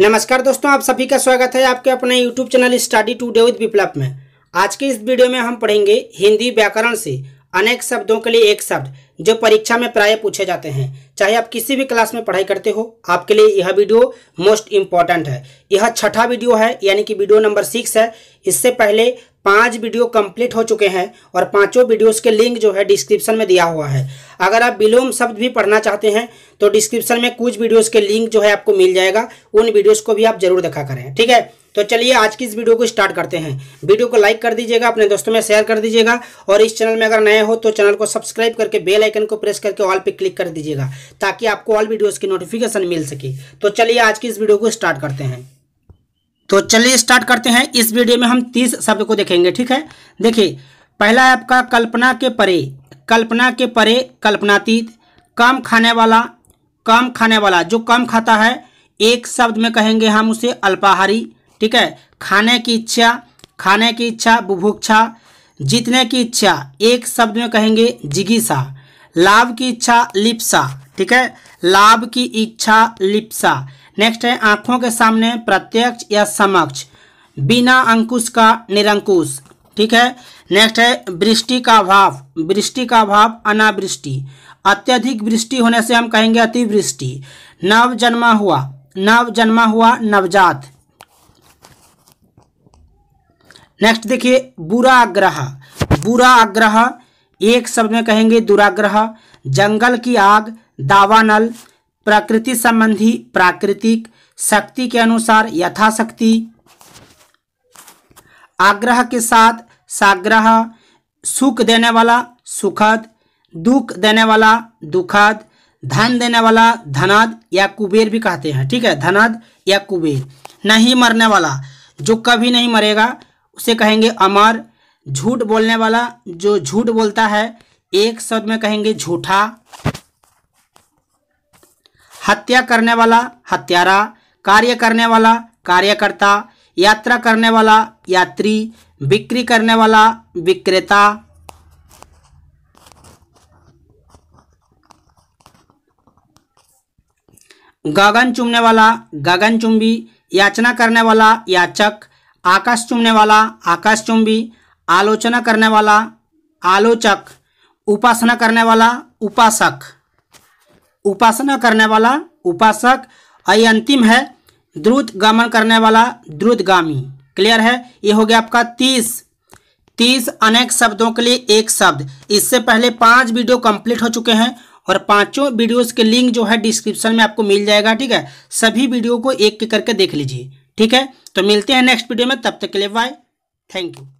नमस्कार दोस्तों आप सभी का स्वागत है आपके अपने YouTube channel study today with Viplav में आज के इस वीडियो में हम पढ़ेंगे हिंदी व्याकरण से अनेक शब्दों के लिए एक शब्द जो परीक्षा में प्राय पूछे जाते हैं चाहे आप किसी भी क्लास में पढ़ाई करते हो आपके लिए यह वीडियो मोस्ट इम्पॉर्टेंट है यह छठा वीडियो है यानी कि वीडियो नंबर सिक्स है इससे पहले पांच वीडियो कंप्लीट हो चुके हैं और पांचों वीडियोस के लिंक जो है डिस्क्रिप्शन में दिया हुआ है अगर आप विलोम शब्द भी पढ़ना चाहते हैं तो डिस्क्रिप्शन में कुछ वीडियोज के लिंक जो है आपको मिल जाएगा उन वीडियोस को भी आप जरूर देखा करें ठीक है तो चलिए आज की इस वीडियो को स्टार्ट करते हैं वीडियो को लाइक कर दीजिएगा अपने दोस्तों में शेयर कर दीजिएगा और इस चैनल में अगर नए हो तो चैनल को सब्सक्राइब करके बेल आइकन को प्रेस करके ऑल पे क्लिक कर दीजिएगा ताकि आपको ऑल वीडियो की नोटिफिकेशन मिल सके तो चलिए आज की इस वीडियो को स्टार्ट करते हैं तो चलिए स्टार्ट करते हैं इस वीडियो में हम तीस शब्द को देखेंगे ठीक है देखिए पहला है आपका कल्पना के परे कल्पना के परे कल्पनातीत कम खाने वाला कम खाने वाला जो कम खाता है एक शब्द में कहेंगे हम उसे अल्पाहारी ठीक है खाने की इच्छा खाने की इच्छा बुभुक्षा जीतने की इच्छा एक शब्द में कहेंगे जिगीसा लाभ की इच्छा लिप्सा ठीक है लाभ की इच्छा लिप्सा नेक्स्ट है आंखों के सामने प्रत्यक्ष या समक्ष बिना अंकुश का निरंकुश ठीक है नेक्स्ट है वृष्टि का अभाव वृष्टि का अभाव अनावृष्टि अत्यधिक वृष्टि होने से हम कहेंगे अतिवृष्टि नव जन्मा हुआ नव जन्मा हुआ नवजात नेक्स्ट देखिए बुरा आग्रह बुरा आग्रह एक शब्द में कहेंगे दुराग्रह जंगल की आग दावानल प्रकृति संबंधी प्राकृतिक शक्ति के अनुसार यथाशक्ति आग्रह के साथ साग्रह सुख देने वाला सुखद दुख देने वाला दुखद धन देने वाला धनाद या कुबेर भी कहते हैं ठीक है धनाद या कुबेर नहीं मरने वाला जो कभी नहीं मरेगा उसे कहेंगे अमर झूठ बोलने वाला जो झूठ बोलता है एक शब्द में कहेंगे झूठा हत्या करने वाला हत्यारा कार्य करने वाला कार्यकर्ता यात्रा करने वाला यात्री बिक्री करने वाला विक्रेता गगन चुमने वाला गगन चुंबी याचना करने वाला याचक आकाश चुमने वाला आकाश चुम्बी आलोचना करने वाला आलोचक उपासना करने वाला उपासक उपासना करने वाला उपासक आई अंतिम है द्रुत गमन करने वाला द्रुतगामी क्लियर है ये हो गया आपका तीस तीस अनेक शब्दों के लिए एक शब्द इससे पहले पांच वीडियो कंप्लीट हो चुके हैं और पांचों वीडियोस के लिंक जो है डिस्क्रिप्शन में आपको मिल जाएगा ठीक है सभी वीडियो को एक एक करके देख लीजिए ठीक है तो मिलते हैं नेक्स्ट वीडियो में तब तक के लिए बाय थैंक यू